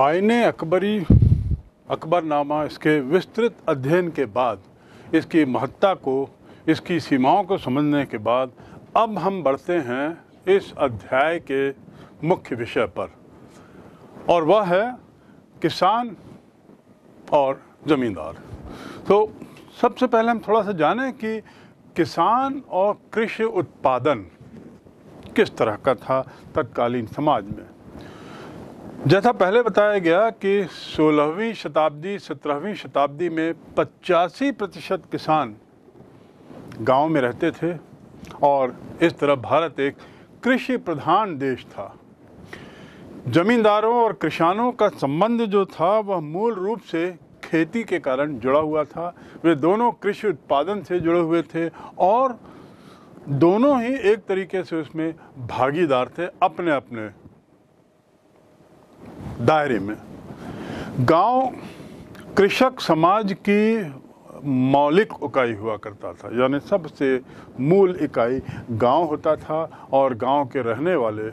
ion Akbari Akbarnama इसके विस्तृत अध्ययन के बाद इसकी महत्ता को इसकी सीमाओं को समझने के बाद अब हम बढ़ते हैं इस अध्याय के मुख्य विषय पर और वह है किसान और ज़मींदार तो सबसे पहले हम थोड़ा सा जानें कि किसान और कृषि उत्पादन किस तरह का था तत्कालीन समाज में जैसा पहले बताया गया कि 16वीं शताब्दी 17वीं शताब्दी में पचासी प्रतिशत किसान गांव में रहते थे और इस तरह भारत एक कृषि प्रधान देश था जमींदारों और किसानों का संबंध जो था वह मूल रूप से खेती के कारण जुड़ा हुआ था वे दोनों कृषि उत्पादन से जुड़े हुए थे और दोनों ही एक तरीके से उसमें भागीदार थे अपने अपने दायरे में गांव कृषक समाज की मौलिक इकाई हुआ करता था यानी सबसे मूल इकाई गांव होता था और गांव के रहने वाले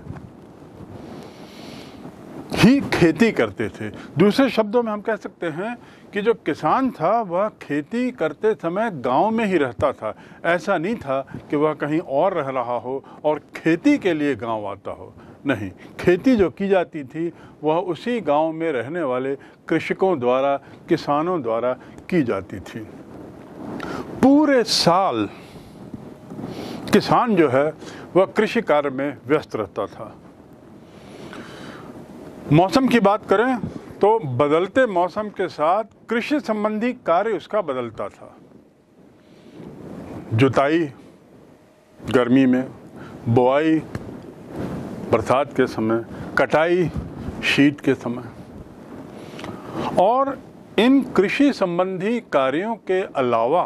ही खेती करते थे दूसरे शब्दों में हम कह सकते हैं कि जो किसान था वह खेती करते समय गांव में ही रहता था ऐसा नहीं था कि वह कहीं और रह रहा हो और खेती के लिए गांव आता हो नहीं खेती जो की जाती थी वह उसी गांव में रहने वाले कृषकों द्वारा किसानों द्वारा की जाती थी पूरे साल किसान जो है वह कृषि कार्य में व्यस्त रहता था मौसम की बात करें तो बदलते मौसम के साथ कृषि संबंधी कार्य उसका बदलता था जुताई गर्मी में बुआई बरसात के समय कटाई शीत के समय और इन कृषि संबंधी कार्यों के अलावा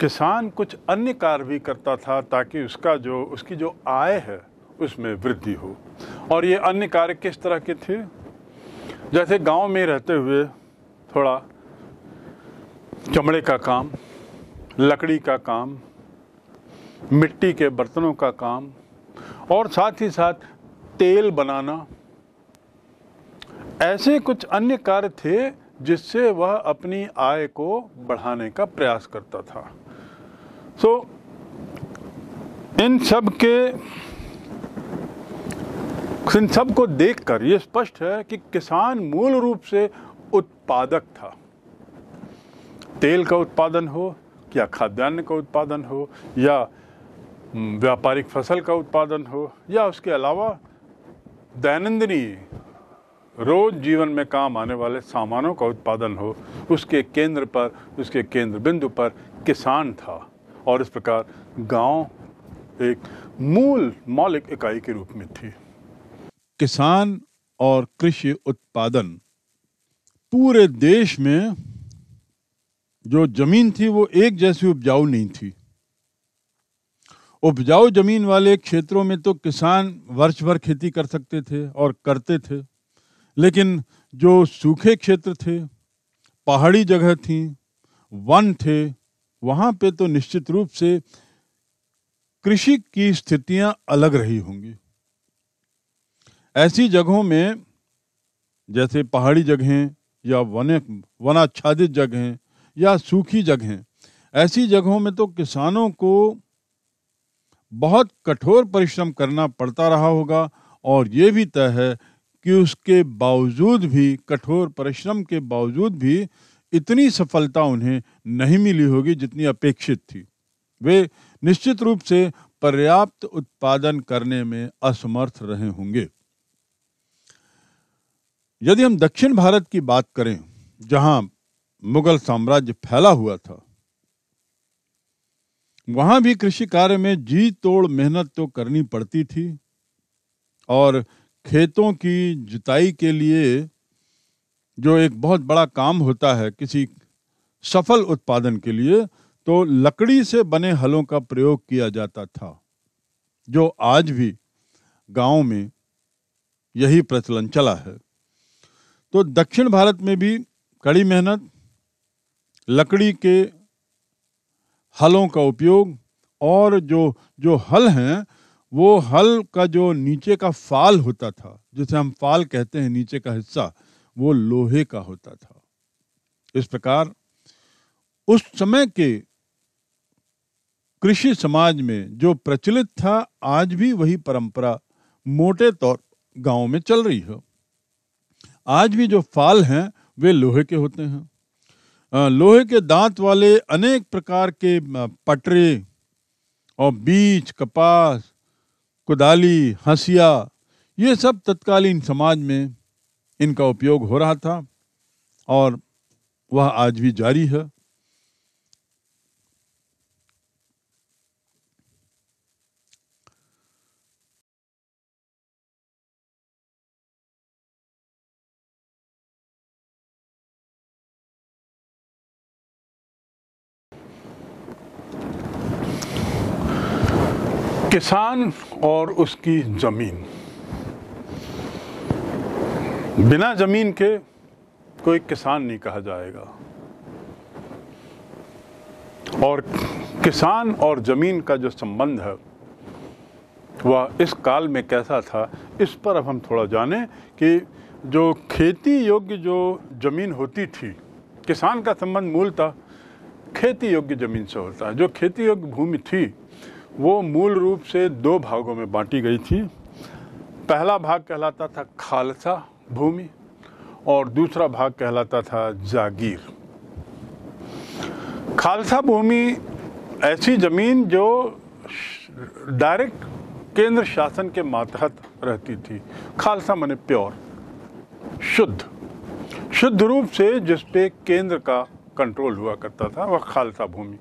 किसान कुछ अन्य कार्य भी करता था ताकि उसका जो उसकी जो आय है उसमें वृद्धि हो और ये अन्य कार्य किस तरह के थे जैसे गांव में रहते हुए थोड़ा चमड़े का काम लकड़ी का काम मिट्टी के बर्तनों का काम और साथ ही साथ तेल बनाना ऐसे कुछ अन्य कार्य थे जिससे वह अपनी आय को बढ़ाने का प्रयास करता था सो so, इन सब के इन सब को देखकर यह स्पष्ट है कि किसान मूल रूप से उत्पादक था तेल का उत्पादन हो या खाद्यान्न का उत्पादन हो या हम्म, व्यापारिक फसल का उत्पादन हो या उसके अलावा दैनंदिनी रोज जीवन में काम आने वाले सामानों का उत्पादन हो उसके केंद्र पर उसके केंद्र बिंदु पर किसान था और इस प्रकार गांव एक मूल मौलिक इकाई के रूप में थी किसान और कृषि उत्पादन पूरे देश में जो जमीन थी वो एक जैसी उपजाऊ नहीं थी उपजाऊ जमीन वाले क्षेत्रों में तो किसान वर्ष भर खेती कर सकते थे और करते थे लेकिन जो सूखे क्षेत्र थे पहाड़ी जगह थी वन थे वहाँ पे तो निश्चित रूप से कृषि की स्थितियाँ अलग रही होंगी ऐसी जगहों में जैसे पहाड़ी जगहें या वने वनाच्छादित जगहें या सूखी जगहें ऐसी जगहों में तो किसानों को बहुत कठोर परिश्रम करना पड़ता रहा होगा और ये भी तय है कि उसके बावजूद भी कठोर परिश्रम के बावजूद भी इतनी सफलता उन्हें नहीं मिली होगी जितनी अपेक्षित थी वे निश्चित रूप से पर्याप्त उत्पादन करने में असमर्थ रहे होंगे यदि हम दक्षिण भारत की बात करें जहां मुगल साम्राज्य फैला हुआ था वहां भी कृषि कार्य में जी तोड़ मेहनत तो करनी पड़ती थी और खेतों की जुताई के लिए जो एक बहुत बड़ा काम होता है किसी सफल उत्पादन के लिए तो लकड़ी से बने हलों का प्रयोग किया जाता था जो आज भी गांव में यही प्रचलन चला है तो दक्षिण भारत में भी कड़ी मेहनत लकड़ी के हलों का उपयोग और जो जो हल हैं वो हल का जो नीचे का फाल होता था जिसे हम फाल कहते हैं नीचे का हिस्सा वो लोहे का होता था इस प्रकार उस समय के कृषि समाज में जो प्रचलित था आज भी वही परंपरा मोटे तौर गांव में चल रही है आज भी जो फाल हैं वे लोहे के होते हैं लोहे के दांत वाले अनेक प्रकार के पटरे और बीज कपास कुदाली हंसिया ये सब तत्कालीन समाज में इनका उपयोग हो रहा था और वह आज भी जारी है किसान और उसकी ज़मीन बिना ज़मीन के कोई किसान नहीं कहा जाएगा और किसान और ज़मीन का जो संबंध है वह इस काल में कैसा था इस पर अब हम थोड़ा जाने कि जो खेती योग्य जो ज़मीन होती थी किसान का संबंध मूलतः खेती योग्य ज़मीन से होता है जो खेती योग्य भूमि थी वो मूल रूप से दो भागों में बांटी गई थी पहला भाग कहलाता था खालसा भूमि और दूसरा भाग कहलाता था जागीर खालसा भूमि ऐसी ज़मीन जो डायरेक्ट केंद्र शासन के मातहत रहती थी खालसा मने प्योर शुद्ध शुद्ध रूप से जिस पे केंद्र का कंट्रोल हुआ करता था वह खालसा भूमि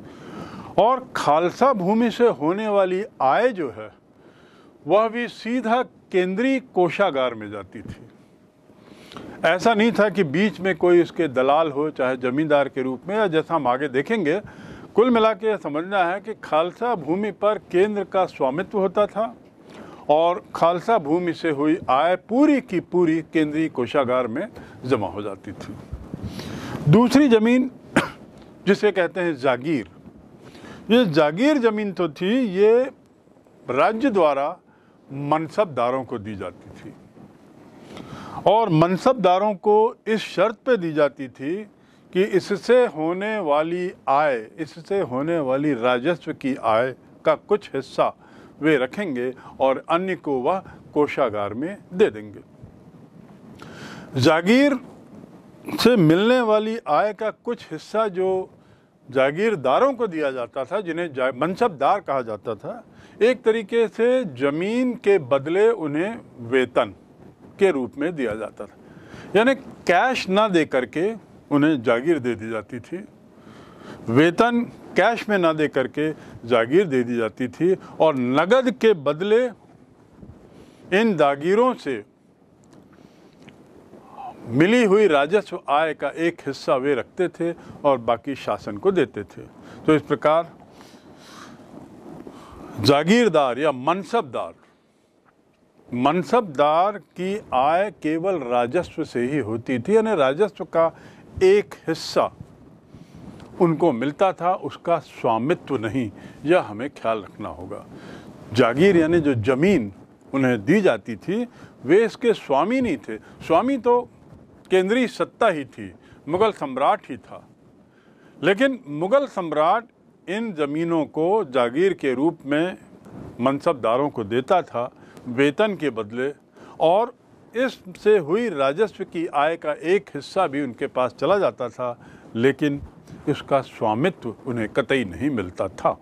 और खालसा भूमि से होने वाली आय जो है वह भी सीधा केंद्रीय कोषागार में जाती थी ऐसा नहीं था कि बीच में कोई उसके दलाल हो चाहे जमींदार के रूप में या जैसा हम आगे देखेंगे कुल मिला के समझना है कि खालसा भूमि पर केंद्र का स्वामित्व होता था और खालसा भूमि से हुई आय पूरी की पूरी केंद्रीय कोषागार में जमा हो जाती थी दूसरी जमीन जिसे कहते हैं जागीर ये जागीर ज़मीन तो थी ये राज्य द्वारा मनसबदारों को दी जाती थी और मनसबदारों को इस शर्त पे दी जाती थी कि इससे होने वाली आय इससे होने वाली राजस्व की आय का कुछ हिस्सा वे रखेंगे और अन्य को वह कोषागार में दे देंगे जागीर से मिलने वाली आय का कुछ हिस्सा जो जागीरदारों को दिया जाता था जिन्हें जा, मनसबदार कहा जाता था एक तरीके से जमीन के बदले उन्हें वेतन के रूप में दिया जाता था यानी कैश ना दे करके उन्हें जागीर दे दी जाती थी वेतन कैश में ना दे करके जागीर दे दी जाती थी और नगद के बदले इन जागीरों से मिली हुई राजस्व आय का एक हिस्सा वे रखते थे और बाकी शासन को देते थे तो इस प्रकार जागीरदार या मनसबदार मनसबदार की आय केवल राजस्व से ही होती थी यानी राजस्व का एक हिस्सा उनको मिलता था उसका स्वामित्व नहीं यह हमें ख्याल रखना होगा जागीर यानी जो जमीन उन्हें दी जाती थी वे इसके स्वामी नहीं थे स्वामी तो केंद्रीय सत्ता ही थी मुग़ल सम्राट ही था लेकिन मुग़ल सम्राट इन ज़मीनों को जागीर के रूप में मनसबदारों को देता था वेतन के बदले और इससे हुई राजस्व की आय का एक हिस्सा भी उनके पास चला जाता था लेकिन इसका स्वामित्व उन्हें कतई नहीं मिलता था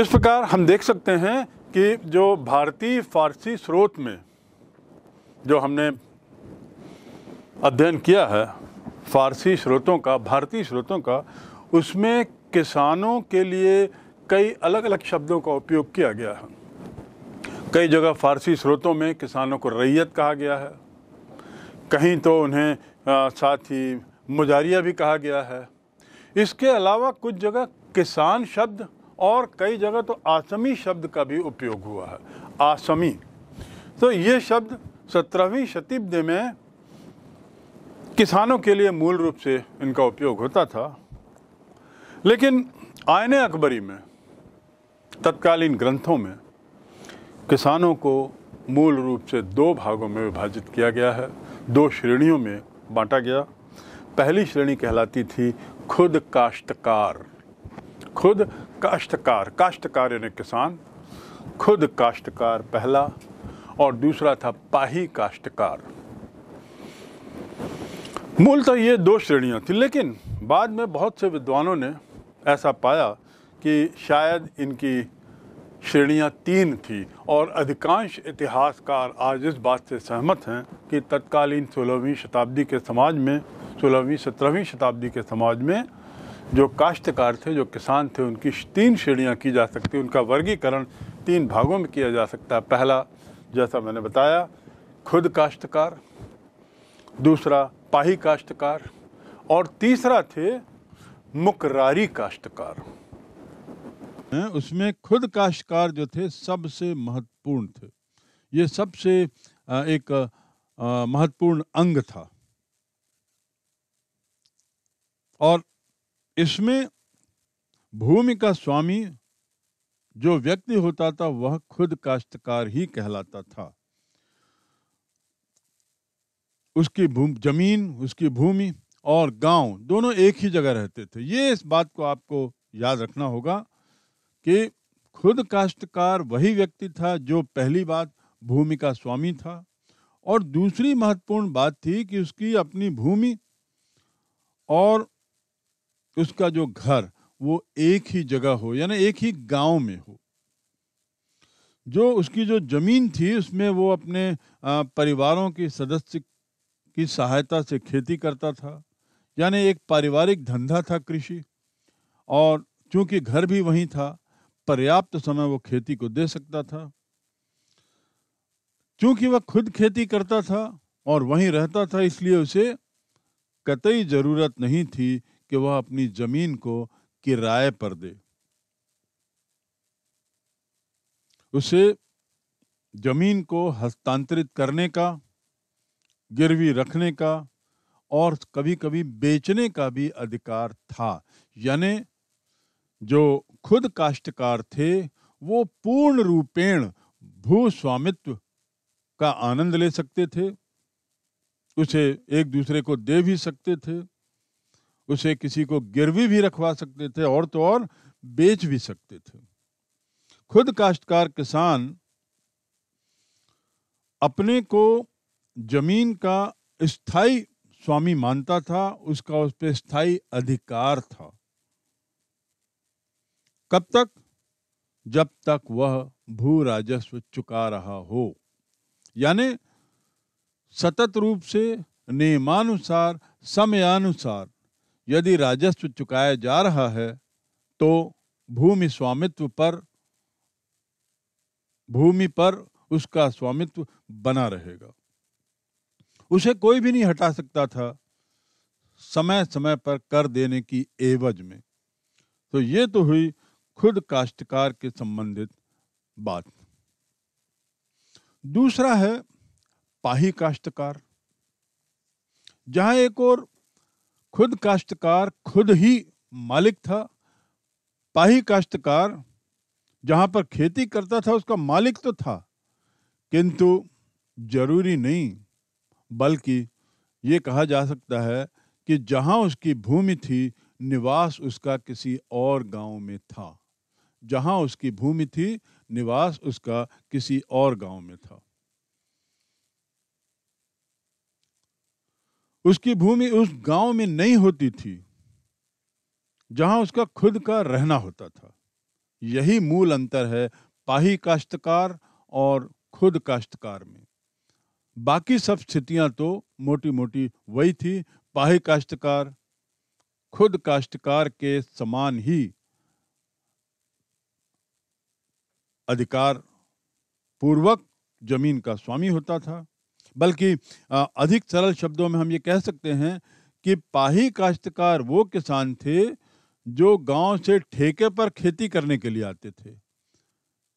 इस प्रकार हम देख सकते हैं कि जो भारतीय फारसी स्रोत में जो हमने अध्ययन किया है फारसी स्रोतों का भारतीय स्रोतों का उसमें किसानों के लिए कई अलग अलग शब्दों का उपयोग किया गया है कई जगह फारसी स्रोतों में किसानों को रैयत कहा गया है कहीं तो उन्हें साथ ही मुजारिया भी कहा गया है इसके अलावा कुछ जगह किसान शब्द और कई जगह तो आसमी शब्द का भी उपयोग हुआ है आसमी तो ये शब्द सत्रहवीं शतीब्दी में किसानों के लिए मूल रूप से इनका उपयोग होता था लेकिन आयने अकबरी में तत्कालीन ग्रंथों में किसानों को मूल रूप से दो भागों में विभाजित किया गया है दो श्रेणियों में बांटा गया पहली श्रेणी कहलाती थी खुद काश्तकार खुद काश्तकार काश्तकार यानी किसान खुद काश्तकार पहला और दूसरा था पाही काश्तकार मूलतः तो ये दो श्रेणियाँ थी लेकिन बाद में बहुत से विद्वानों ने ऐसा पाया कि शायद इनकी श्रेणियाँ तीन थी और अधिकांश इतिहासकार आज इस बात से सहमत हैं कि तत्कालीन सोलहवीं शताब्दी के समाज में सोलहवीं सत्रहवीं शताब्दी के समाज में जो काश्तकार थे जो किसान थे उनकी तीन श्रेणियाँ की जा सकती उनका वर्गीकरण तीन भागों में किया जा सकता है पहला जैसा मैंने बताया खुद काश्तकार दूसरा पाही काश्तकार और तीसरा थे मुकरारी काश्तकार उसमें खुद काश्तकार जो थे सबसे महत्वपूर्ण थे ये सबसे एक महत्वपूर्ण अंग था और इसमें भूमि का स्वामी जो व्यक्ति होता था वह खुद काश्तकार ही कहलाता था उसकी जमीन उसकी भूमि और गांव दोनों एक ही जगह रहते थे ये इस बात को आपको याद रखना होगा कि खुद काश्तकार वही व्यक्ति था जो पहली बात भूमि का स्वामी था और दूसरी महत्वपूर्ण बात थी कि उसकी अपनी भूमि और उसका जो घर वो एक ही जगह हो यानी एक ही गांव में हो जो उसकी जो जमीन थी उसमें वो अपने परिवारों के सदस्य की सहायता से खेती करता था यानी एक पारिवारिक धंधा था कृषि और चूंकि घर भी वहीं था पर्याप्त समय वो खेती को दे सकता था चूंकि वह खुद खेती करता था और वहीं रहता था इसलिए उसे कतई ज़रूरत नहीं थी कि वह अपनी ज़मीन को किराए पर दे उसे ज़मीन को हस्तांतरित करने का गिरवी रखने का और कभी कभी बेचने का भी अधिकार था यानी जो खुद काश्तकार थे वो पूर्ण रूपेण भू स्वामित्व का आनंद ले सकते थे उसे एक दूसरे को दे भी सकते थे उसे किसी को गिरवी भी रखवा सकते थे और तो और बेच भी सकते थे खुद काश्तकार किसान अपने को जमीन का स्थाई स्वामी मानता था उसका उस पर स्थायी अधिकार था कब तक जब तक वह भू राजस्व चुका रहा हो यानी सतत रूप से नियमानुसार समयानुसार यदि राजस्व चुकाया जा रहा है तो भूमि स्वामित्व पर भूमि पर उसका स्वामित्व बना रहेगा उसे कोई भी नहीं हटा सकता था समय समय पर कर देने की एवज में तो ये तो हुई खुद काश्तकार के संबंधित बात दूसरा है पाही काश्तकार जहां एक और खुद काश्तकार खुद ही मालिक था पाही काश्तकार जहां पर खेती करता था उसका मालिक तो था किंतु जरूरी नहीं बल्कि ये कहा जा सकता है कि जहाँ उसकी भूमि थी निवास उसका किसी और गांव में था जहाँ उसकी भूमि थी निवास उसका किसी और गांव में था उसकी भूमि उस गांव में नहीं होती थी जहां उसका खुद का रहना होता था यही मूल अंतर है पाही काश्तकार और खुद काश्तकार में बाकी सब स्थितियां तो मोटी मोटी वही थी पाही काश्तकार खुद काश्तकार के समान ही अधिकार पूर्वक जमीन का स्वामी होता था बल्कि अधिक सरल शब्दों में हम ये कह सकते हैं कि पाही काश्तकार वो किसान थे जो गांव से ठेके पर खेती करने के लिए आते थे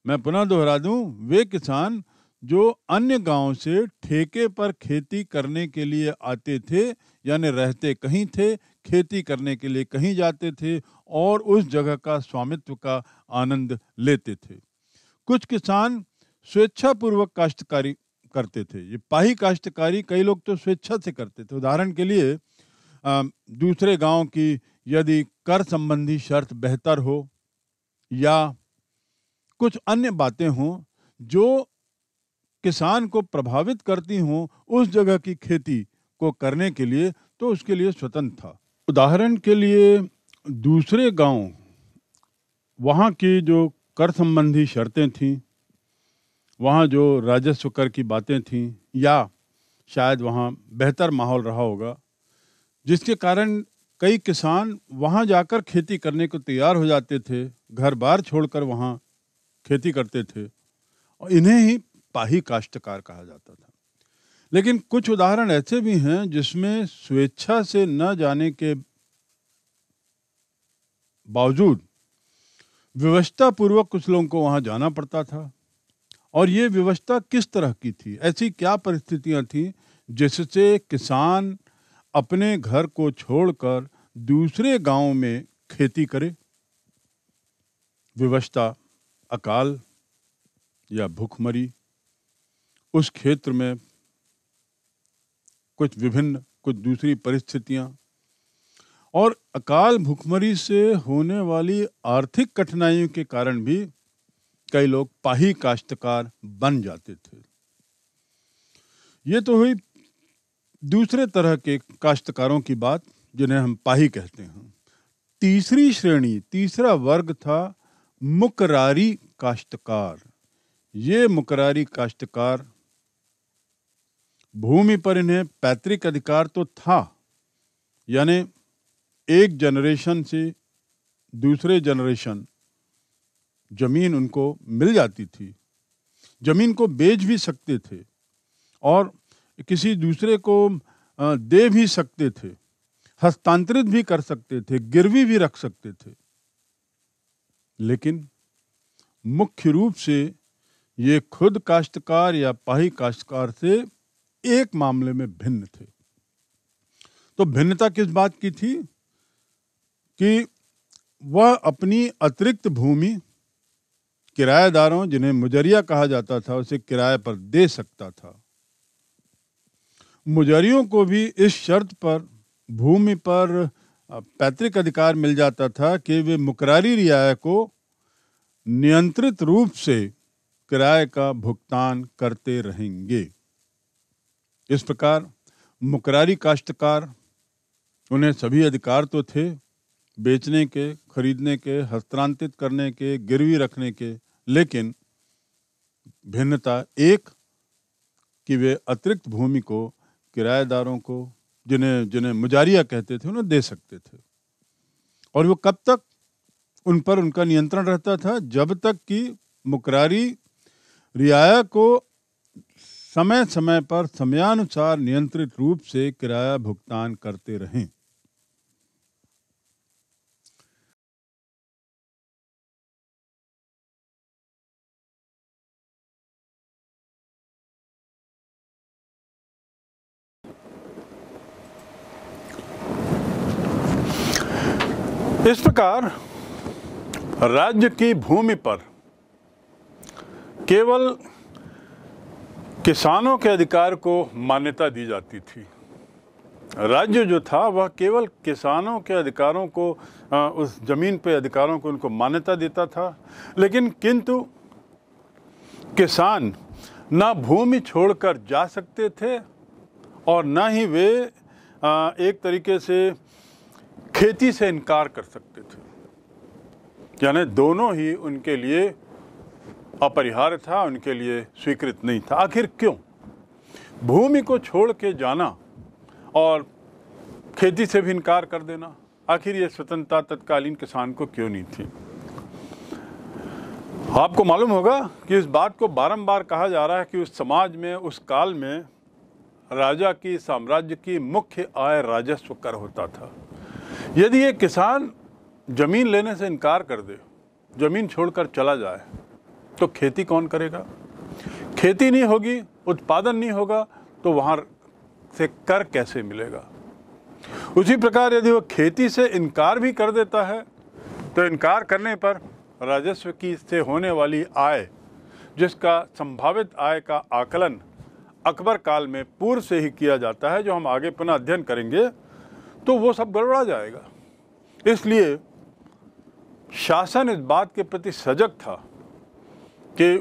मैं पुनः दोहरा दूं वे किसान जो अन्य गांव से ठेके पर खेती करने के लिए आते थे यानी रहते कहीं थे खेती करने के लिए कहीं जाते थे और उस जगह का स्वामित्व का आनंद लेते थे कुछ किसान स्वेच्छापूर्वक काश्तकारी करते थे ये पाही काश्तकारी कई लोग तो स्वेच्छा से करते थे उदाहरण के लिए दूसरे गांव की यदि कर संबंधी शर्त बेहतर हो या कुछ अन्य बातें हों जो किसान को प्रभावित करती हों उस जगह की खेती को करने के लिए तो उसके लिए स्वतंत्र था उदाहरण के लिए दूसरे गांव वहाँ की जो कर संबंधी शर्तें थीं वहाँ जो राजस्व कर की बातें थीं या शायद वहाँ बेहतर माहौल रहा होगा जिसके कारण कई किसान वहाँ जाकर खेती करने को तैयार हो जाते थे घर बार छोड़कर वहाँ खेती करते थे और इन्हें ही सिपाही काश्तकार कहा जाता था लेकिन कुछ उदाहरण ऐसे भी हैं जिसमें स्वेच्छा से न जाने के बावजूद पूर्वक कुछ लोगों को वहां जाना पड़ता था और ये व्यवस्था किस तरह की थी ऐसी क्या परिस्थितियां थी जिससे किसान अपने घर को छोड़कर दूसरे गांव में खेती करे व्यवस्था अकाल या भूखमरी उस क्षेत्र में कुछ विभिन्न कुछ दूसरी परिस्थितियां और अकाल भुखमरी से होने वाली आर्थिक कठिनाइयों के कारण भी कई लोग पाही काश्तकार बन जाते थे ये तो हुई दूसरे तरह के काश्तकारों की बात जिन्हें हम पाही कहते हैं तीसरी श्रेणी तीसरा वर्ग था मुकरारी काश्तकार ये मुकरारी काश्तकार भूमि पर इन्हें पैतृक अधिकार तो था यानी एक जनरेशन से दूसरे जनरेशन जमीन उनको मिल जाती थी जमीन को बेच भी सकते थे और किसी दूसरे को दे भी सकते थे हस्तांतरित भी कर सकते थे गिरवी भी रख सकते थे लेकिन मुख्य रूप से ये खुद काश्तकार या पाही काश्तकार से एक मामले में भिन्न थे तो भिन्नता किस बात की थी कि वह अपनी अतिरिक्त भूमि किराएदारों जिन्हें मुजरिया कहा जाता था उसे किराए पर दे सकता था मुजरियों को भी इस शर्त पर भूमि पर पैतृक अधिकार मिल जाता था कि वे मुकरारी रियाया को नियंत्रित रूप से किराए का भुगतान करते रहेंगे इस प्रकार मुकरारी काश्तकार उन्हें सभी अधिकार तो थे बेचने के खरीदने के हस्तांतरित करने के गिरवी रखने के लेकिन भिन्नता एक कि वे अतिरिक्त भूमि को किराएदारों को जिन्हें जिन्हें मुजारिया कहते थे उन्हें दे सकते थे और वो कब तक उन पर उनका नियंत्रण रहता था जब तक कि मुकरारी रियाया को समय समय पर समयानुसार नियंत्रित रूप से किराया भुगतान करते रहें इस प्रकार राज्य की भूमि पर केवल किसानों के अधिकार को मान्यता दी जाती थी राज्य जो था वह केवल किसानों के अधिकारों को उस ज़मीन पे अधिकारों को उनको मान्यता देता था लेकिन किंतु किसान ना भूमि छोड़कर जा सकते थे और ना ही वे एक तरीके से खेती से इनकार कर सकते थे यानी दोनों ही उनके लिए अपरिहार्य था उनके लिए स्वीकृत नहीं था आखिर क्यों भूमि को छोड़ के जाना और खेती से भी इनकार कर देना आखिर ये स्वतंत्रता तत्कालीन किसान को क्यों नहीं थी आपको मालूम होगा कि इस बात को बारंबार कहा जा रहा है कि उस समाज में उस काल में राजा की साम्राज्य की मुख्य आय राजस्व कर होता था यदि ये किसान ज़मीन लेने से इनकार कर दे ज़मीन छोड़कर चला जाए तो खेती कौन करेगा खेती नहीं होगी उत्पादन नहीं होगा तो वहां से कर कैसे मिलेगा उसी प्रकार यदि वह खेती से इनकार भी कर देता है तो इनकार करने पर राजस्व की से होने वाली आय जिसका संभावित आय का आकलन अकबर काल में पूर्व से ही किया जाता है जो हम आगे पुनः अध्ययन करेंगे तो वो सब गड़बड़ा जाएगा इसलिए शासन इस बात के प्रति सजग था कि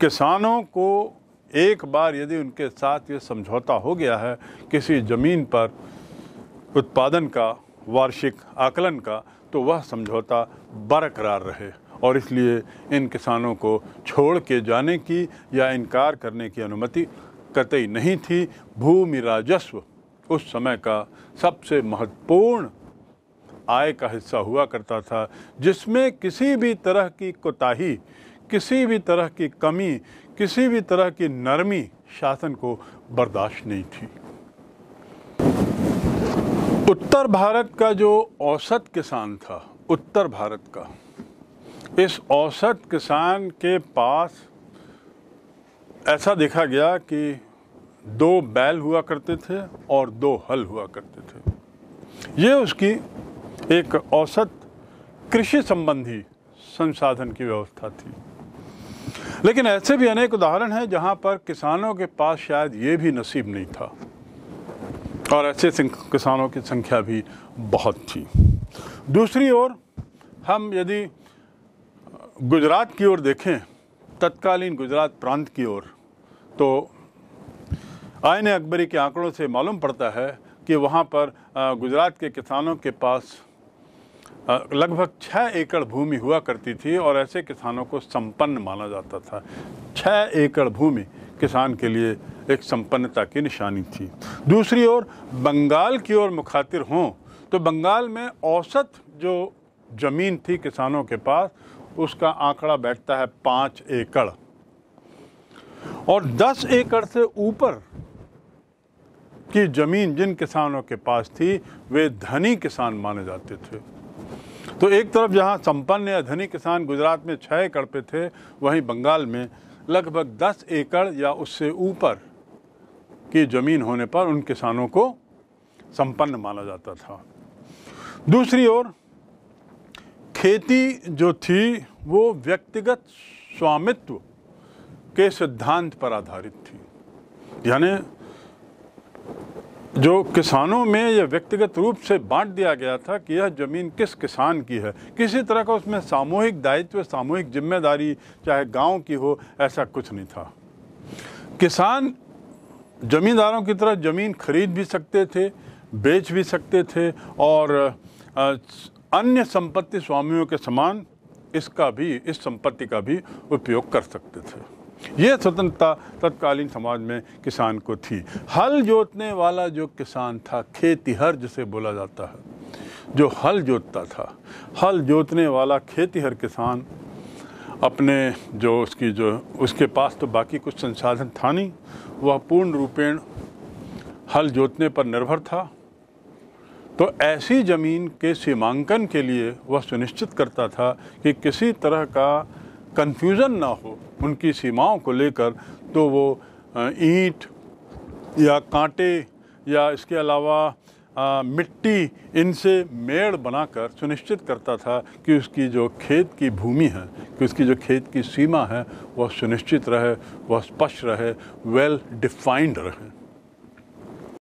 किसानों को एक बार यदि उनके साथ ये समझौता हो गया है किसी ज़मीन पर उत्पादन का वार्षिक आकलन का तो वह समझौता बरकरार रहे और इसलिए इन किसानों को छोड़ के जाने की या इनकार करने की अनुमति कतई नहीं थी भूमि राजस्व उस समय का सबसे महत्वपूर्ण आय का हिस्सा हुआ करता था जिसमें किसी भी तरह की कोताही किसी भी तरह की कमी किसी भी तरह की नरमी शासन को बर्दाश्त नहीं थी उत्तर भारत का जो औसत किसान था उत्तर भारत का इस औसत किसान के पास ऐसा देखा गया कि दो बैल हुआ करते थे और दो हल हुआ करते थे ये उसकी एक औसत कृषि संबंधी संसाधन की व्यवस्था थी लेकिन ऐसे भी अनेक उदाहरण हैं जहाँ पर किसानों के पास शायद ये भी नसीब नहीं था और ऐसे किसानों की संख्या भी बहुत थी दूसरी ओर हम यदि गुजरात की ओर देखें तत्कालीन गुजरात प्रांत की ओर तो आयन अकबरी के आंकड़ों से मालूम पड़ता है कि वहाँ पर गुजरात के किसानों के पास लगभग छः एकड़ भूमि हुआ करती थी और ऐसे किसानों को संपन्न माना जाता था छः एकड़ भूमि किसान के लिए एक संपन्नता की निशानी थी दूसरी ओर बंगाल की ओर मुखातिर हों तो बंगाल में औसत जो ज़मीन थी किसानों के पास उसका आंकड़ा बैठता है पाँच एकड़ और दस एकड़ से ऊपर की ज़मीन जिन किसानों के पास थी वे धनी किसान माने जाते थे तो एक तरफ जहां संपन्न धनी किसान गुजरात में छः एकड़ पे थे वहीं बंगाल में लगभग दस एकड़ या उससे ऊपर की ज़मीन होने पर उन किसानों को संपन्न माना जाता था दूसरी ओर खेती जो थी वो व्यक्तिगत स्वामित्व के सिद्धांत पर आधारित थी यानी जो किसानों में यह व्यक्तिगत रूप से बांट दिया गया था कि यह ज़मीन किस किसान की है किसी तरह का उसमें सामूहिक दायित्व सामूहिक जिम्मेदारी चाहे गांव की हो ऐसा कुछ नहीं था किसान ज़मींदारों की तरह ज़मीन खरीद भी सकते थे बेच भी सकते थे और अन्य संपत्ति स्वामियों के समान इसका भी इस संपत्ति का भी उपयोग कर सकते थे ये स्वतंत्रता तत्कालीन समाज में किसान को थी हल जोतने वाला जो किसान था खेतीहर जिसे बोला जाता है जो हल जोतता था हल जोतने वाला खेतीहर किसान अपने जो उसकी जो उसके पास तो बाकी कुछ संसाधन था नहीं वह पूर्ण रूपेण हल जोतने पर निर्भर था तो ऐसी ज़मीन के सीमांकन के लिए वह सुनिश्चित करता था कि किसी तरह का कन्फ्यूज़न ना हो उनकी सीमाओं को लेकर तो वो ईंट या कांटे या इसके अलावा आ, मिट्टी इनसे मेड़ बनाकर सुनिश्चित करता था कि उसकी जो खेत की भूमि है कि उसकी जो खेत की सीमा है वह सुनिश्चित रहे वह स्पष्ट रहे वेल डिफाइंड रहे